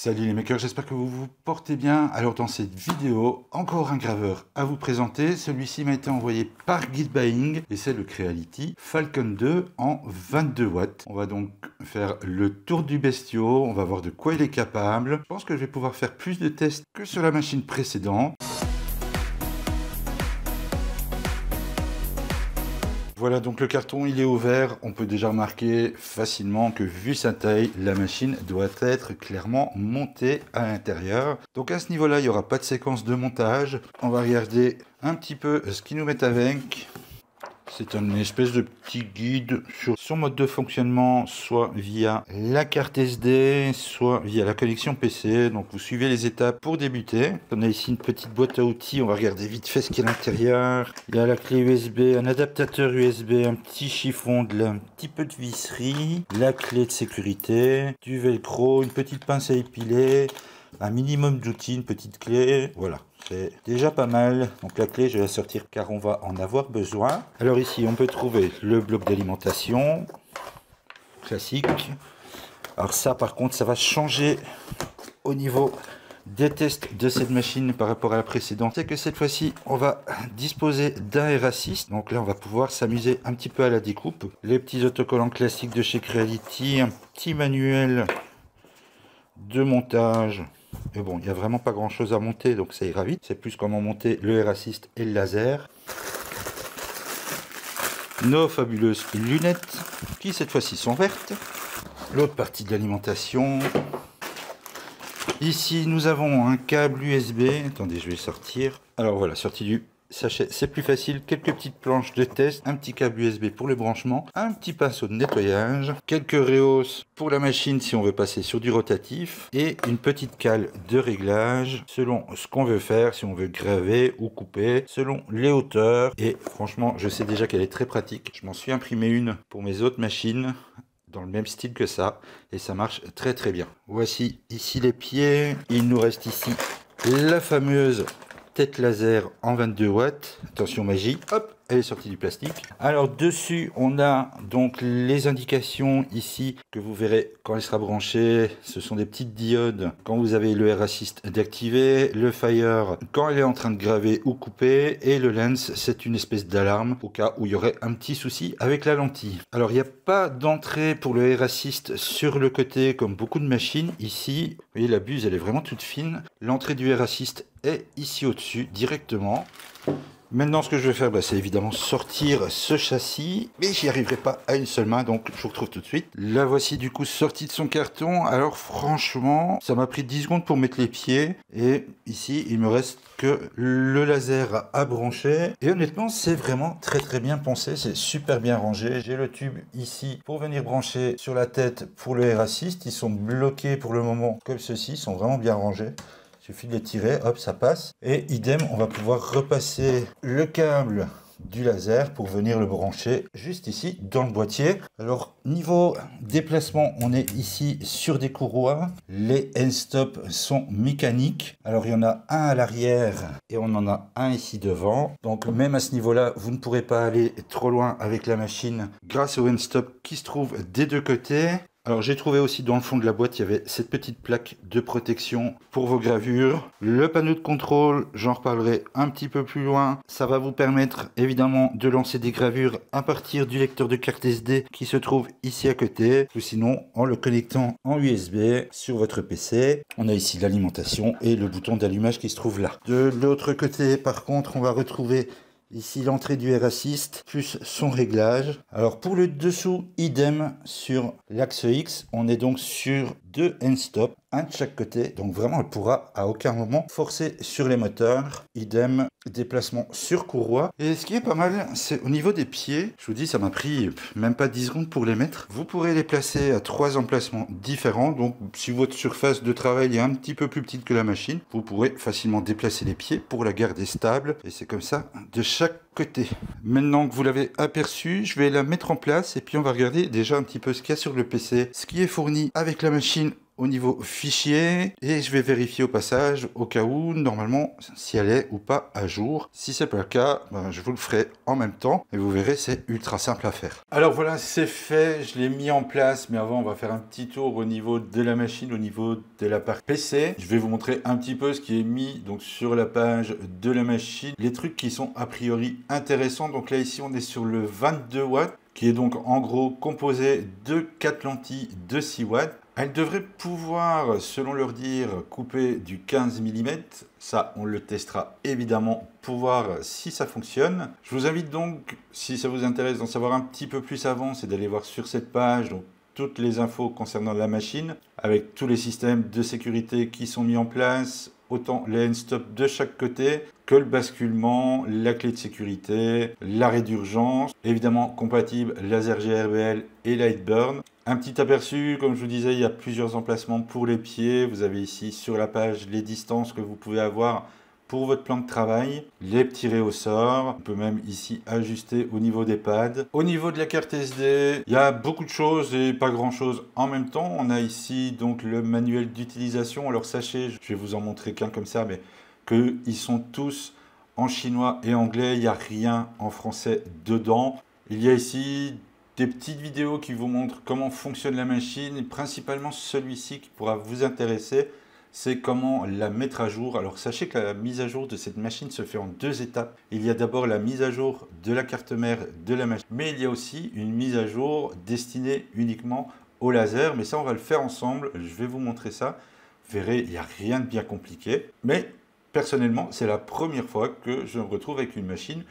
Salut les makers, j'espère que vous vous portez bien. Alors dans cette vidéo, encore un graveur à vous présenter. Celui-ci m'a été envoyé par Gitbuying et c'est le Creality Falcon 2 en 22 watts. On va donc faire le tour du bestiau, on va voir de quoi il est capable. Je pense que je vais pouvoir faire plus de tests que sur la machine précédente. Voilà donc le carton, il est ouvert. On peut déjà remarquer facilement que vu sa taille, la machine doit être clairement montée à l'intérieur. Donc à ce niveau-là, il n'y aura pas de séquence de montage. On va regarder un petit peu ce qui nous met avec. C'est un espèce de petit guide sur son mode de fonctionnement, soit via la carte SD, soit via la connexion PC. Donc vous suivez les étapes pour débuter. On a ici une petite boîte à outils, on va regarder vite fait ce qu'il y a à l'intérieur. Il y a la clé USB, un adaptateur USB, un petit chiffon, de un petit peu de visserie, la clé de sécurité, du velcro, une petite pince à épiler, un minimum d'outils, une petite clé, voilà. C'est déjà pas mal. Donc la clé, je vais la sortir car on va en avoir besoin. Alors ici, on peut trouver le bloc d'alimentation classique. Alors ça, par contre, ça va changer au niveau des tests de cette machine par rapport à la précédente. C'est que cette fois-ci, on va disposer d'un R6. Donc là, on va pouvoir s'amuser un petit peu à la découpe. Les petits autocollants classiques de chez Creality, un petit manuel de montage mais bon, il n'y a vraiment pas grand chose à monter, donc ça ira vite. C'est plus comment monter le r Assist et le laser. Nos fabuleuses lunettes, qui cette fois-ci sont vertes. L'autre partie de l'alimentation. Ici, nous avons un câble USB. Attendez, je vais sortir. Alors voilà, sortie du Sachez, c'est plus facile, quelques petites planches de test, un petit câble USB pour le branchement, un petit pinceau de nettoyage, quelques rehausses pour la machine si on veut passer sur du rotatif et une petite cale de réglage selon ce qu'on veut faire, si on veut graver ou couper, selon les hauteurs. Et franchement, je sais déjà qu'elle est très pratique. Je m'en suis imprimé une pour mes autres machines dans le même style que ça et ça marche très très bien. Voici ici les pieds, il nous reste ici la fameuse tête laser en 22 watts. Attention magie. Hop elle est sortie du plastique. Alors dessus, on a donc les indications ici que vous verrez quand elle sera branchée. Ce sont des petites diodes quand vous avez le air assist d'activer, le fire quand elle est en train de graver ou couper et le lens c'est une espèce d'alarme au cas où il y aurait un petit souci avec la lentille. Alors il n'y a pas d'entrée pour le R assist sur le côté comme beaucoup de machines ici. Vous voyez la buse elle est vraiment toute fine. L'entrée du R assist est ici au-dessus directement. Maintenant, ce que je vais faire, bah, c'est évidemment sortir ce châssis, mais j'y arriverai pas à une seule main, donc je vous retrouve tout de suite. La voici du coup sortie de son carton. Alors franchement, ça m'a pris 10 secondes pour mettre les pieds, et ici, il me reste que le laser à brancher. Et honnêtement, c'est vraiment très très bien pensé, c'est super bien rangé. J'ai le tube ici pour venir brancher sur la tête pour le R assist. Ils sont bloqués pour le moment comme ceci, ils sont vraiment bien rangés suffit de le tirer, hop, ça passe. Et idem, on va pouvoir repasser le câble du laser pour venir le brancher juste ici dans le boîtier. Alors niveau déplacement, on est ici sur des courroies. Les end stop sont mécaniques. Alors il y en a un à l'arrière et on en a un ici devant. Donc même à ce niveau-là, vous ne pourrez pas aller trop loin avec la machine grâce au end stop qui se trouve des deux côtés. Alors j'ai trouvé aussi dans le fond de la boîte, il y avait cette petite plaque de protection pour vos gravures. Le panneau de contrôle, j'en reparlerai un petit peu plus loin. Ça va vous permettre évidemment de lancer des gravures à partir du lecteur de carte SD qui se trouve ici à côté. Ou sinon en le connectant en USB sur votre PC. On a ici l'alimentation et le bouton d'allumage qui se trouve là. De l'autre côté par contre on va retrouver Ici l'entrée du R6 plus son réglage. Alors pour le dessous, idem sur l'axe X. On est donc sur deux end-stop, un de chaque côté. Donc vraiment, elle pourra à aucun moment forcer sur les moteurs. Idem, déplacement sur courroie. Et ce qui est pas mal, c'est au niveau des pieds. Je vous dis, ça m'a pris même pas 10 secondes pour les mettre. Vous pourrez les placer à trois emplacements différents. Donc si votre surface de travail est un petit peu plus petite que la machine, vous pourrez facilement déplacer les pieds pour la garder stable. Et c'est comme ça de chaque Maintenant que vous l'avez aperçu, je vais la mettre en place et puis on va regarder déjà un petit peu ce qu'il y a sur le PC, ce qui est fourni avec la machine au niveau fichier et je vais vérifier au passage au cas où normalement si elle est ou pas à jour. Si c'est pas le cas, ben, je vous le ferai en même temps et vous verrez c'est ultra simple à faire. Alors voilà c'est fait, je l'ai mis en place mais avant on va faire un petit tour au niveau de la machine, au niveau de la part PC. Je vais vous montrer un petit peu ce qui est mis donc sur la page de la machine, les trucs qui sont a priori intéressants. Donc là ici on est sur le 22 watts qui est donc en gros composé de quatre lentilles de 6 watts elle devrait pouvoir, selon leur dire, couper du 15 mm. Ça, on le testera évidemment pour voir si ça fonctionne. Je vous invite donc, si ça vous intéresse d'en savoir un petit peu plus avant, c'est d'aller voir sur cette page toutes les infos concernant la machine, avec tous les systèmes de sécurité qui sont mis en place, autant les end-stop de chaque côté que le basculement, la clé de sécurité, l'arrêt d'urgence, évidemment compatible laser GRBL et Lightburn. Un petit aperçu, comme je vous disais, il y a plusieurs emplacements pour les pieds. Vous avez ici sur la page les distances que vous pouvez avoir pour votre plan de travail, les petits sort On peut même ici ajuster au niveau des pads. Au niveau de la carte SD, il y a beaucoup de choses et pas grand chose en même temps. On a ici donc le manuel d'utilisation. Alors sachez, je vais vous en montrer qu'un comme ça, mais qu'ils sont tous en chinois et anglais. Il n'y a rien en français dedans. Il y a ici des petites vidéos qui vous montrent comment fonctionne la machine. Et principalement, celui-ci qui pourra vous intéresser, c'est comment la mettre à jour. Alors sachez que la mise à jour de cette machine se fait en deux étapes. Il y a d'abord la mise à jour de la carte mère de la machine, mais il y a aussi une mise à jour destinée uniquement au laser. Mais ça, on va le faire ensemble. Je vais vous montrer ça. Vous verrez, il n'y a rien de bien compliqué. Mais personnellement, c'est la première fois que je me retrouve avec une machine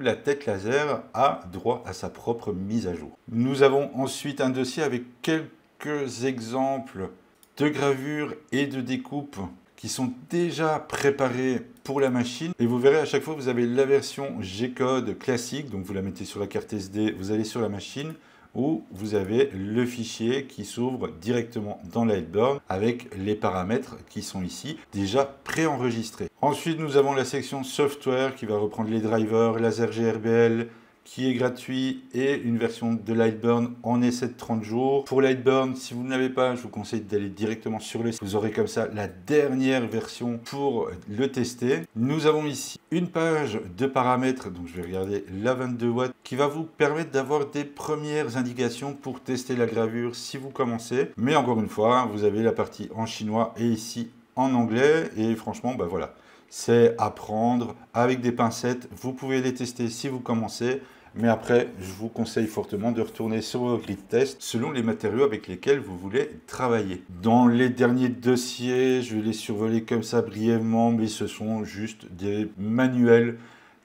la tête laser a droit à sa propre mise à jour. Nous avons ensuite un dossier avec quelques exemples de gravures et de découpes qui sont déjà préparés pour la machine. Et vous verrez à chaque fois, vous avez la version G-Code classique, donc vous la mettez sur la carte SD, vous allez sur la machine, où vous avez le fichier qui s'ouvre directement dans Lightburn avec les paramètres qui sont ici déjà préenregistrés. Ensuite, nous avons la section software qui va reprendre les drivers, laser GRBL, qui est gratuit et une version de Lightburn en essai de 30 jours. Pour Lightburn, si vous n'avez pas, je vous conseille d'aller directement sur le site. Vous aurez comme ça la dernière version pour le tester. Nous avons ici une page de paramètres, donc je vais regarder la 22 watts, qui va vous permettre d'avoir des premières indications pour tester la gravure si vous commencez. Mais encore une fois, vous avez la partie en chinois et ici en anglais. Et franchement, bah voilà, c'est à prendre avec des pincettes. Vous pouvez les tester si vous commencez. Mais après, je vous conseille fortement de retourner sur vos grid test selon les matériaux avec lesquels vous voulez travailler. Dans les derniers dossiers, je vais les survoler comme ça brièvement, mais ce sont juste des manuels,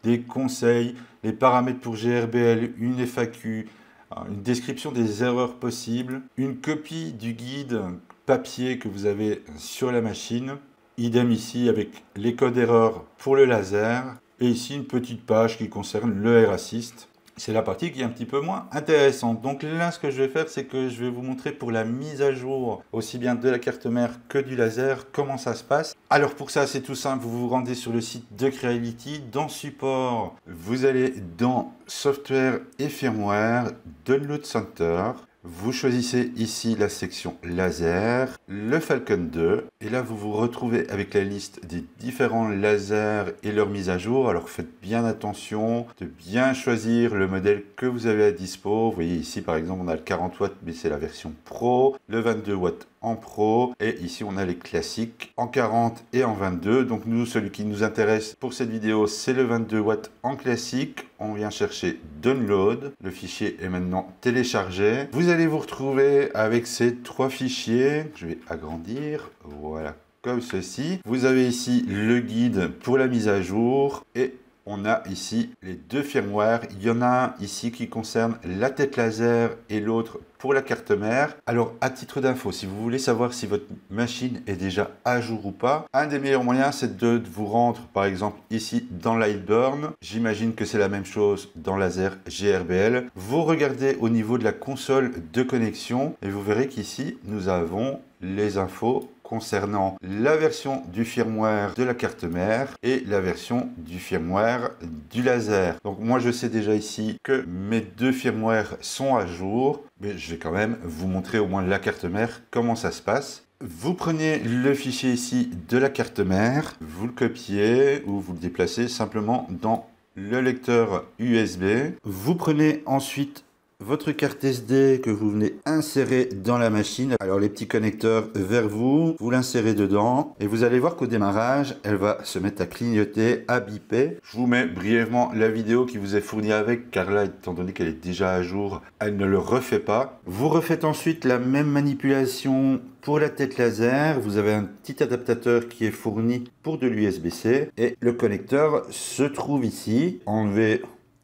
des conseils, les paramètres pour GRBL, une FAQ, hein, une description des erreurs possibles, une copie du guide papier que vous avez sur la machine. Idem ici avec les codes erreurs pour le laser. Et ici une petite page qui concerne le R assist c'est la partie qui est un petit peu moins intéressante. Donc là, ce que je vais faire, c'est que je vais vous montrer pour la mise à jour, aussi bien de la carte mère que du laser, comment ça se passe. Alors pour ça, c'est tout simple, vous vous rendez sur le site de Creality. Dans support, vous allez dans Software et Firmware, Download Center. Vous choisissez ici la section laser, le Falcon 2, et là vous vous retrouvez avec la liste des différents lasers et leur mise à jour. Alors faites bien attention de bien choisir le modèle que vous avez à dispo. Vous voyez ici par exemple on a le 40 watts mais c'est la version pro, le 22 watts en Pro. Et ici, on a les classiques en 40 et en 22. Donc nous, celui qui nous intéresse pour cette vidéo, c'est le 22 watts en classique. On vient chercher Download. Le fichier est maintenant téléchargé. Vous allez vous retrouver avec ces trois fichiers. Je vais agrandir. Voilà, comme ceci. Vous avez ici le guide pour la mise à jour et on a ici les deux firmwares. Il y en a un ici qui concerne la tête laser et l'autre pour la carte mère. Alors à titre d'info, si vous voulez savoir si votre machine est déjà à jour ou pas, un des meilleurs moyens c'est de vous rendre par exemple ici dans Lightburn. J'imagine que c'est la même chose dans Laser GRBL. Vous regardez au niveau de la console de connexion et vous verrez qu'ici nous avons les infos concernant la version du firmware de la carte mère et la version du firmware du laser. Donc moi je sais déjà ici que mes deux firmware sont à jour, mais je vais quand même vous montrer au moins la carte mère, comment ça se passe. Vous prenez le fichier ici de la carte mère, vous le copiez ou vous le déplacez simplement dans le lecteur USB. Vous prenez ensuite votre carte SD que vous venez insérer dans la machine. Alors les petits connecteurs vers vous, vous l'insérez dedans et vous allez voir qu'au démarrage, elle va se mettre à clignoter, à biper. Je vous mets brièvement la vidéo qui vous est fournie avec car là, étant donné qu'elle est déjà à jour, elle ne le refait pas. Vous refaites ensuite la même manipulation pour la tête laser, vous avez un petit adaptateur qui est fourni pour de l'USB-C et le connecteur se trouve ici. Enlevez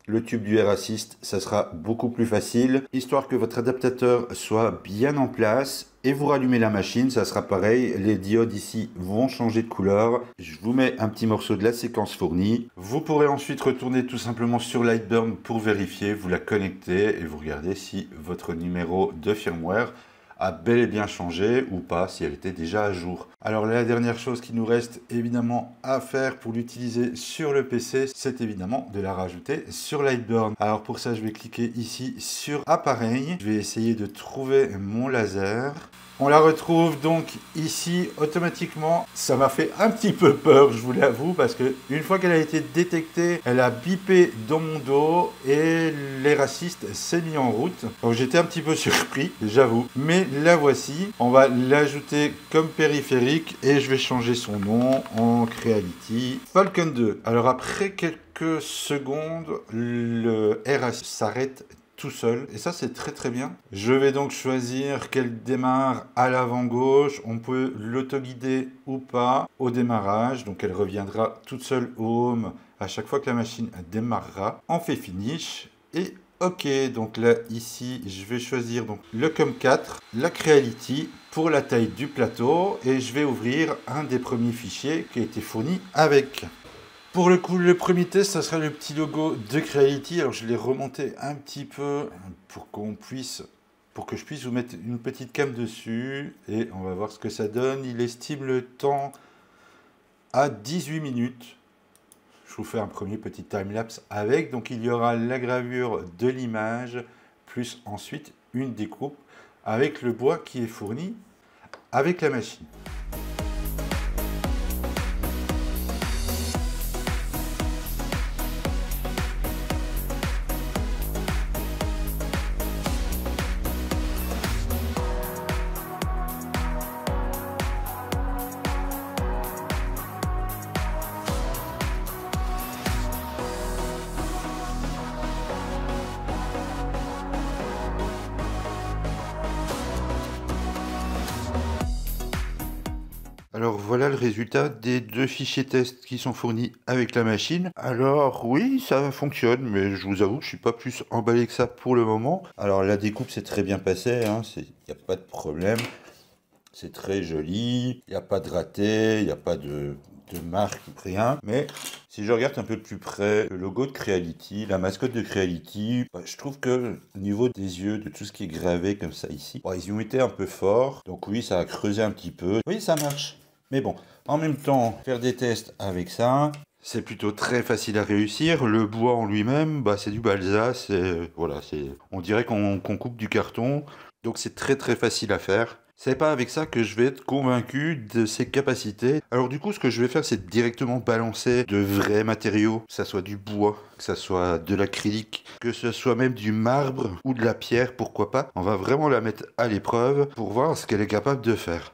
le tube du R-Assist, ça sera beaucoup plus facile, histoire que votre adaptateur soit bien en place et vous rallumez la machine, ça sera pareil, les diodes ici vont changer de couleur. Je vous mets un petit morceau de la séquence fournie. Vous pourrez ensuite retourner tout simplement sur Lightburn pour vérifier, vous la connectez et vous regardez si votre numéro de firmware a bel et bien changé ou pas si elle était déjà à jour. Alors la dernière chose qui nous reste évidemment à faire pour l'utiliser sur le PC, c'est évidemment de la rajouter sur Lightburn. Alors pour ça, je vais cliquer ici sur appareil. Je vais essayer de trouver mon laser. On la retrouve donc ici automatiquement. Ça m'a fait un petit peu peur, je vous l'avoue, parce que une fois qu'elle a été détectée, elle a bipé dans mon dos et les racistes s'est mis en route. Donc j'étais un petit peu surpris, j'avoue. Mais la voici. On va l'ajouter comme périphérique et je vais changer son nom en Creality Falcon 2. Alors après quelques secondes, le RS s'arrête tout seul. Et ça, c'est très très bien. Je vais donc choisir qu'elle démarre à l'avant-gauche. On peut l'auto-guider ou pas au démarrage. Donc elle reviendra toute seule au home à chaque fois que la machine démarrera. On fait finish et ok. Donc là, ici, je vais choisir donc le COM4, la Creality pour la taille du plateau et je vais ouvrir un des premiers fichiers qui a été fourni avec. Pour le coup, le premier test, ça sera le petit logo de Creality. Alors, je l'ai remonté un petit peu pour qu'on puisse, pour que je puisse vous mettre une petite cam dessus. Et on va voir ce que ça donne. Il estime le temps à 18 minutes. Je vous fais un premier petit time-lapse avec. Donc, il y aura la gravure de l'image, plus ensuite une découpe avec le bois qui est fourni avec la machine. des deux fichiers test qui sont fournis avec la machine. Alors oui, ça fonctionne, mais je vous avoue je suis pas plus emballé que ça pour le moment. Alors la découpe s'est très bien passée, hein. il n'y a pas de problème. C'est très joli, il n'y a pas de raté, il n'y a pas de, marque, rien. Mais si je regarde un peu plus près le logo de Creality, la mascotte de Creality, bah, je trouve que au niveau des yeux, de tout ce qui est gravé comme ça ici, bah, ils ont été un peu fort. Donc oui, ça a creusé un petit peu. Oui, ça marche. Mais bon, en même temps, faire des tests avec ça, c'est plutôt très facile à réussir. Le bois en lui-même, bah, c'est du balsa. voilà, on dirait qu'on, coupe du carton. Donc c'est très très facile à faire. C'est pas avec ça que je vais être convaincu de ses capacités. Alors du coup, ce que je vais faire, c'est directement balancer de vrais matériaux, que ça soit du bois, que ça soit de l'acrylique, que ce soit même du marbre ou de la pierre, pourquoi pas. On va vraiment la mettre à l'épreuve pour voir ce qu'elle est capable de faire.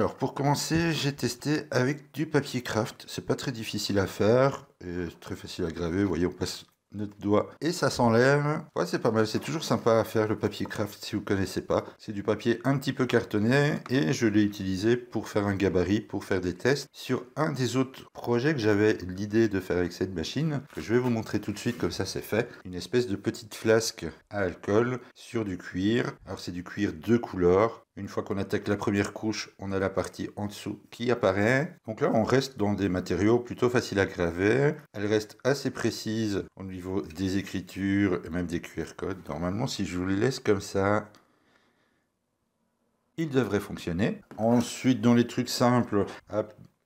Alors pour commencer, j'ai testé avec du papier craft. C'est pas très difficile à faire et très facile à graver. Vous voyez, on passe notre doigt et ça s'enlève. Ouais, c'est pas mal, c'est toujours sympa à faire le papier craft si vous connaissez pas. C'est du papier un petit peu cartonné et je l'ai utilisé pour faire un gabarit, pour faire des tests sur un des autres projets que j'avais l'idée de faire avec cette machine, que je vais vous montrer tout de suite comme ça c'est fait. Une espèce de petite flasque à alcool sur du cuir. Alors c'est du cuir deux couleurs, une fois qu'on attaque la première couche, on a la partie en dessous qui apparaît. Donc là, on reste dans des matériaux plutôt faciles à graver. Elle reste assez précise au niveau des écritures et même des QR codes. Normalement, si je vous laisse comme ça, il devrait fonctionner. Ensuite, dans les trucs simples,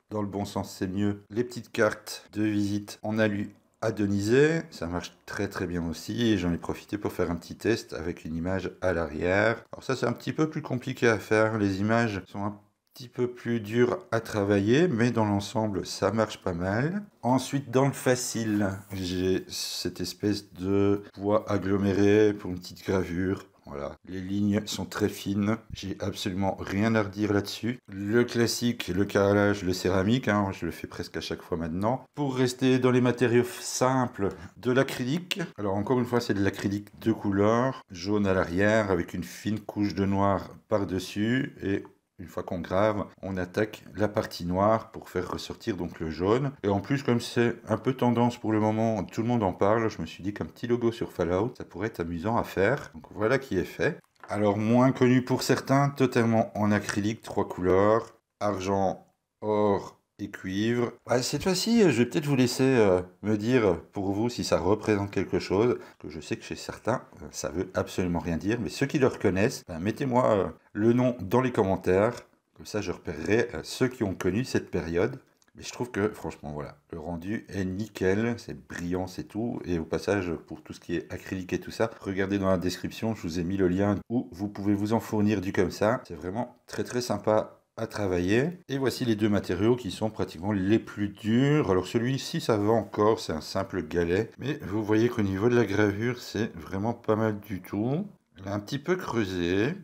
dans le bon sens, c'est mieux. Les petites cartes de visite, on a lui adonisé, ça marche très très bien aussi et j'en ai profité pour faire un petit test avec une image à l'arrière. Alors ça c'est un petit peu plus compliqué à faire, les images sont un petit peu plus dures à travailler, mais dans l'ensemble, ça marche pas mal. Ensuite, dans le facile, j'ai cette espèce de bois aggloméré pour une petite gravure. Voilà. Les lignes sont très fines. J'ai absolument rien à redire là-dessus. Le classique, le carrelage, le céramique. Hein, je le fais presque à chaque fois maintenant. Pour rester dans les matériaux simples, de l'acrylique. Alors encore une fois, c'est de l'acrylique de couleur. Jaune à l'arrière avec une fine couche de noir par-dessus. Et une fois qu'on grave, on attaque la partie noire pour faire ressortir donc le jaune. Et en plus, comme c'est un peu tendance pour le moment, tout le monde en parle, je me suis dit qu'un petit logo sur Fallout, ça pourrait être amusant à faire. Donc voilà qui est fait. Alors moins connu pour certains, totalement en acrylique, trois couleurs, argent, or cuivre. cette fois-ci, euh, je vais peut-être vous laisser euh, me dire euh, pour vous si ça représente quelque chose, que je sais que chez certains, ça veut absolument rien dire, mais ceux qui le reconnaissent, ben, mettez-moi le nom dans les commentaires, comme ça je repérerai ceux qui ont connu cette période. Mais je trouve que, franchement, voilà, le rendu est nickel, c'est brillant, c'est tout. Et au passage, pour tout ce qui est acrylique et tout ça, regardez dans la description, je vous ai mis le lien où vous pouvez vous en fournir du comme ça. C'est vraiment très très sympa à travailler. Et voici les deux matériaux qui sont pratiquement les plus durs. Alors celui-ci, ça va encore, c'est un simple galet. Mais vous voyez qu'au niveau de la gravure, c'est vraiment pas mal du tout. un petit peu creusé,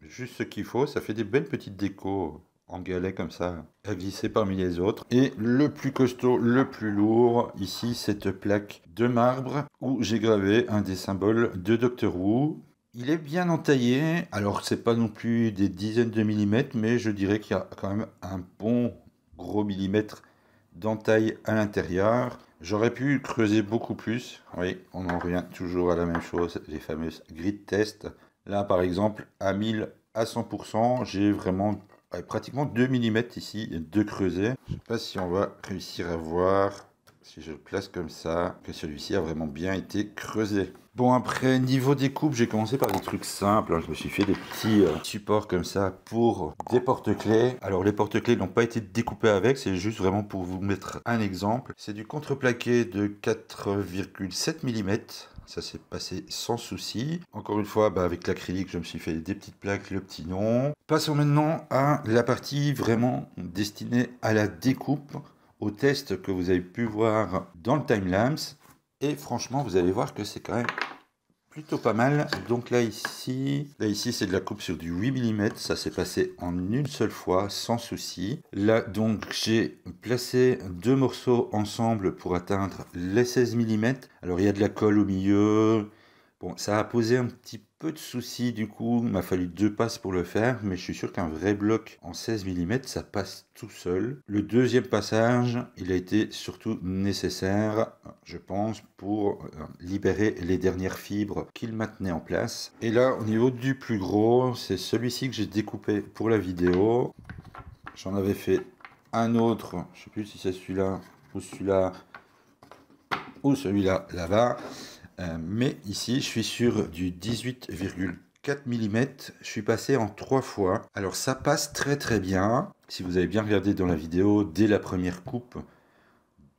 juste ce qu'il faut. Ça fait des belles petites décos en galet comme ça, à glisser parmi les autres. Et le plus costaud, le plus lourd, ici, cette plaque de marbre où j'ai gravé un des symboles de Doctor Who. Il est bien entaillé, alors c'est pas non plus des dizaines de millimètres, mais je dirais qu'il y a quand même un bon gros millimètre d'entaille à l'intérieur. J'aurais pu creuser beaucoup plus. Oui, on en revient toujours à la même chose, les fameuses grid tests. Là, par exemple, à 1000 à 100%, j'ai vraiment pratiquement 2 mm ici de creuser. Je sais pas si on va réussir à voir si je le place comme ça, que celui-ci a vraiment bien été creusé. Bon après, niveau découpe, j'ai commencé par des trucs simples. Hein. Je me suis fait des petits euh, supports comme ça pour des porte-clés. Alors les porte-clés n'ont pas été découpés avec, c'est juste vraiment pour vous mettre un exemple. C'est du contreplaqué de 4,7 mm. Ça s'est passé sans souci. Encore une fois, bah, avec l'acrylique, je me suis fait des petites plaques, le petit nom. Passons maintenant à la partie vraiment destinée à la découpe au test que vous avez pu voir dans le timelapse. Et franchement, vous allez voir que c'est quand même plutôt pas mal. Donc là ici, là ici c'est de la coupe sur du 8 mm, ça s'est passé en une seule fois sans souci. Là donc j'ai placé deux morceaux ensemble pour atteindre les 16 mm. Alors il y a de la colle au milieu, Bon, ça a posé un petit peu de soucis du coup, il m'a fallu deux passes pour le faire, mais je suis sûr qu'un vrai bloc en 16 mm, ça passe tout seul. Le deuxième passage, il a été surtout nécessaire, je pense, pour euh, libérer les dernières fibres qu'il maintenait en place. Et là, au niveau du plus gros, c'est celui-ci que j'ai découpé pour la vidéo. J'en avais fait un autre, je sais plus si c'est celui-là ou celui-là ou celui-là là-bas. Euh, mais ici, je suis sur du 18,4 mm. Je suis passé en trois fois. Alors ça passe très très bien. Si vous avez bien regardé dans la vidéo, dès la première coupe,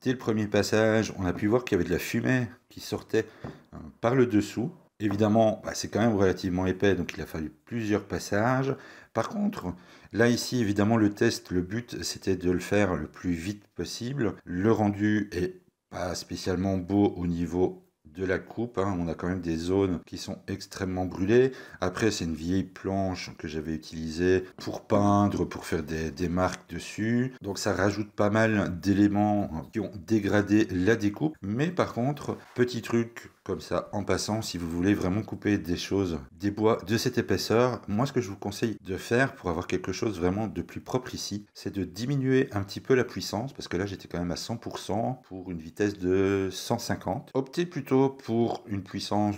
dès le premier passage, on a pu voir qu'il y avait de la fumée qui sortait euh, par le dessous. Évidemment, bah, c'est quand même relativement épais, donc il a fallu plusieurs passages. Par contre, là ici, évidemment, le test, le but, c'était de le faire le plus vite possible. Le rendu est pas spécialement beau au niveau de la coupe. Hein. On a quand même des zones qui sont extrêmement brûlées. Après, c'est une vieille planche que j'avais utilisée pour peindre, pour faire des, des, marques dessus. Donc ça rajoute pas mal d'éléments qui ont dégradé la découpe. Mais par contre, petit truc ça en passant si vous voulez vraiment couper des choses, des bois de cette épaisseur. Moi ce que je vous conseille de faire pour avoir quelque chose vraiment de plus propre ici, c'est de diminuer un petit peu la puissance parce que là j'étais quand même à 100% pour une vitesse de 150. Optez plutôt pour une puissance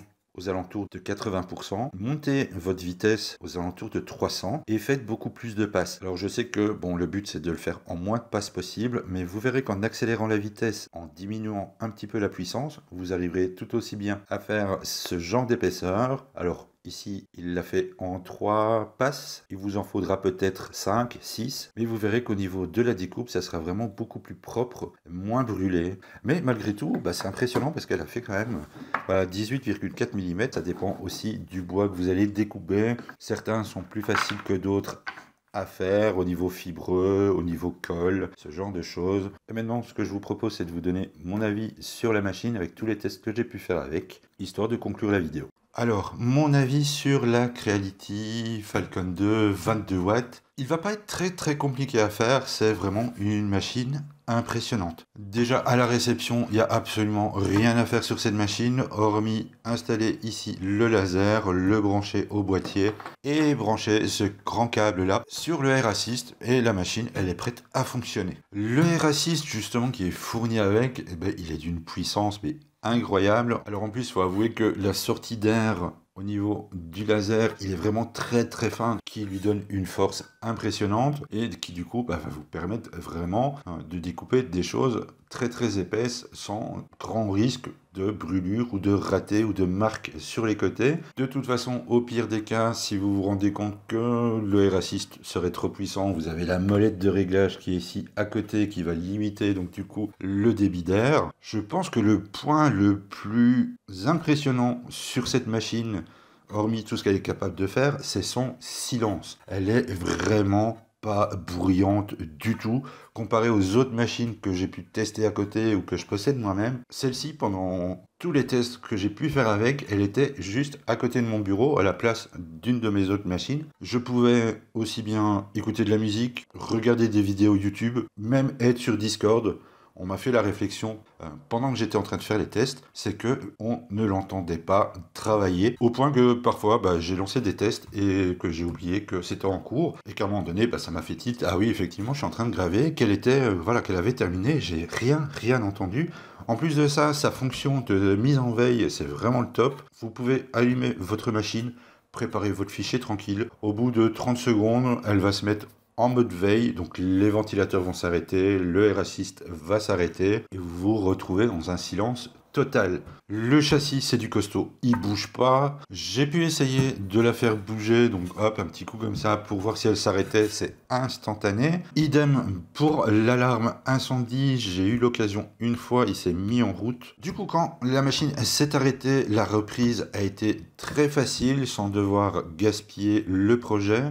alentours de 80%, montez votre vitesse aux alentours de 300 et faites beaucoup plus de passes. Alors je sais que bon le but c'est de le faire en moins de passes possible, mais vous verrez qu'en accélérant la vitesse, en diminuant un petit peu la puissance, vous arriverez tout aussi bien à faire ce genre d'épaisseur. Alors Ici, il l'a fait en trois passes. Il vous en faudra peut-être 5, 6. Mais vous verrez qu'au niveau de la découpe, ça sera vraiment beaucoup plus propre, moins brûlé. Mais malgré tout, bah, c'est impressionnant parce qu'elle a fait quand même 18,4 bah, mm. Ça dépend aussi du bois que vous allez découper. Certains sont plus faciles que d'autres à faire au niveau fibreux, au niveau colle, ce genre de choses. Et maintenant, ce que je vous propose, c'est de vous donner mon avis sur la machine avec tous les tests que j'ai pu faire avec, histoire de conclure la vidéo. Alors, mon avis sur la Creality Falcon 2 22 watts, il va pas être très très compliqué à faire, c'est vraiment une machine impressionnante. Déjà à la réception, il n'y a absolument rien à faire sur cette machine, hormis installer ici le laser, le brancher au boîtier et brancher ce grand câble là sur le R-Assist et la machine elle est prête à fonctionner. Le R-Assist justement qui est fourni avec, eh ben, il est d'une puissance mais incroyable. Alors en plus, il faut avouer que la sortie d'air au niveau du laser, il est vraiment très très fin lui donne une force impressionnante et qui du coup bah, va vous permettre vraiment hein, de découper des choses très très épaisses sans grand risque de brûlure ou de raté ou de marque sur les côtés. De toute façon, au pire des cas, si vous vous rendez compte que le raciste serait trop puissant, vous avez la molette de réglage qui est ici à côté qui va limiter donc du coup le débit d'air. Je pense que le point le plus impressionnant sur cette machine, hormis tout ce qu'elle est capable de faire, c'est son silence. Elle est vraiment pas bruyante du tout. Comparée aux autres machines que j'ai pu tester à côté ou que je possède moi-même, celle-ci, pendant tous les tests que j'ai pu faire avec, elle était juste à côté de mon bureau, à la place d'une de mes autres machines. Je pouvais aussi bien écouter de la musique, regarder des vidéos YouTube, même être sur Discord on m'a fait la réflexion euh, pendant que j'étais en train de faire les tests, c'est que on ne l'entendait pas travailler au point que parfois bah, j'ai lancé des tests et que j'ai oublié que c'était en cours et qu'à un moment donné bah, ça m'a fait titre ah oui effectivement je suis en train de graver qu'elle était euh, voilà qu'elle avait terminé j'ai rien rien entendu en plus de ça sa fonction de mise en veille c'est vraiment le top vous pouvez allumer votre machine préparer votre fichier tranquille. Au bout de 30 secondes, elle va se mettre en mode veille, donc les ventilateurs vont s'arrêter, le air assist va s'arrêter et vous vous retrouvez dans un silence total. Le châssis, c'est du costaud, il bouge pas. J'ai pu essayer de la faire bouger, donc hop, un petit coup comme ça pour voir si elle s'arrêtait, c'est instantané. Idem pour l'alarme incendie, j'ai eu l'occasion une fois, il s'est mis en route. Du coup, quand la machine s'est arrêtée, la reprise a été très facile sans devoir gaspiller le projet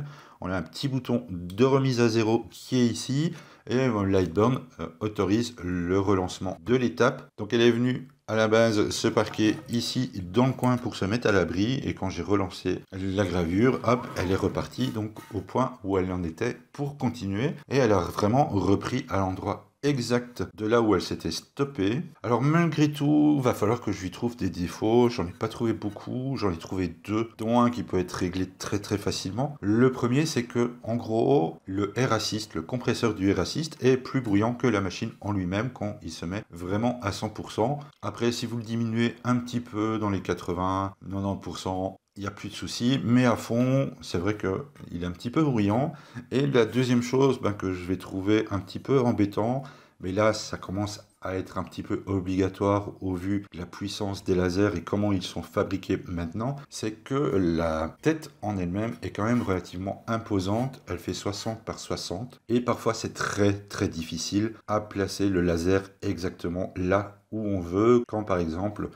on a un petit bouton de remise à zéro qui est ici et Lightburn euh, autorise le relancement de l'étape. Donc elle est venue à la base se parquer ici dans le coin pour se mettre à l'abri et quand j'ai relancé la gravure, hop, elle est repartie donc au point où elle en était pour continuer et elle a vraiment repris à l'endroit Exact. de là où elle s'était stoppée. Alors malgré tout, va falloir que je lui trouve des défauts. J'en ai pas trouvé beaucoup, j'en ai trouvé deux, dont un qui peut être réglé très très facilement. Le premier, c'est que en gros, le air assist, le compresseur du air assist, est plus bruyant que la machine en lui-même quand il se met vraiment à 100%. Après, si vous le diminuez un petit peu dans les 80, 90%, il n'y a plus de soucis, mais à fond, c'est vrai que il est un petit peu bruyant. Et la deuxième chose ben, que je vais trouver un petit peu embêtant, mais là, ça commence à être un petit peu obligatoire au vu de la puissance des lasers et comment ils sont fabriqués maintenant, c'est que la tête en elle-même est quand même relativement imposante. Elle fait 60 par 60 et parfois c'est très très difficile à placer le laser exactement là où on veut quand par exemple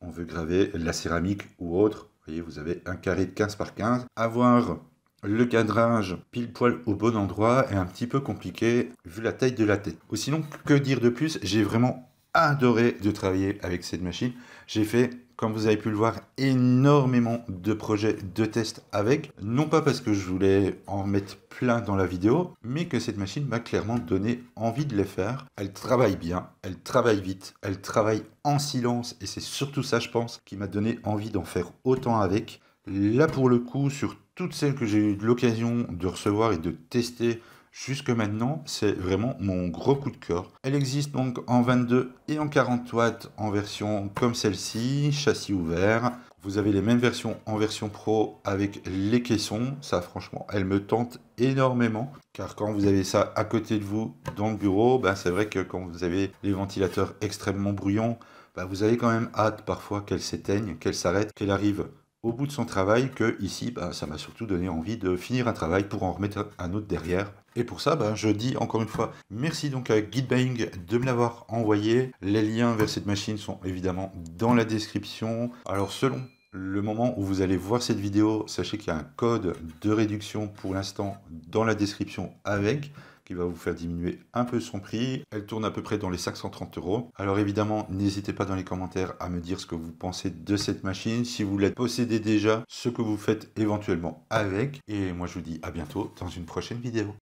on veut graver la céramique ou autre vous voyez, vous avez un carré de 15 par 15. Avoir le cadrage pile poil au bon endroit est un petit peu compliqué vu la taille de la tête. Aussi sinon, que dire de plus J'ai vraiment adoré de travailler avec cette machine. J'ai fait comme vous avez pu le voir, énormément de projets de tests avec. Non pas parce que je voulais en mettre plein dans la vidéo, mais que cette machine m'a clairement donné envie de les faire. Elle travaille bien, elle travaille vite, elle travaille en silence, et c'est surtout ça, je pense, qui m'a donné envie d'en faire autant avec. Là, pour le coup, sur toutes celles que j'ai eu l'occasion de recevoir et de tester, Jusque maintenant, c'est vraiment mon gros coup de cœur. Elle existe donc en 22 et en 40 watts en version comme celle-ci, châssis ouvert. Vous avez les mêmes versions en version pro avec les caissons. Ça, franchement, elle me tente énormément. Car quand vous avez ça à côté de vous dans le bureau, ben, c'est vrai que quand vous avez les ventilateurs extrêmement bruyants, ben, vous avez quand même hâte parfois qu'elle s'éteigne, qu'elle s'arrête, qu'elle arrive au bout de son travail que ici, ben, ça m'a surtout donné envie de finir un travail pour en remettre un autre derrière. Et pour ça, ben, je dis encore une fois merci donc à Gitbang de me l'avoir envoyé. Les liens vers cette machine sont évidemment dans la description. Alors selon le moment où vous allez voir cette vidéo, sachez qu'il y a un code de réduction pour l'instant dans la description avec qui va vous faire diminuer un peu son prix. Elle tourne à peu près dans les 530 euros. Alors évidemment, n'hésitez pas dans les commentaires à me dire ce que vous pensez de cette machine, si vous la possédez déjà, ce que vous faites éventuellement avec. Et moi je vous dis à bientôt dans une prochaine vidéo.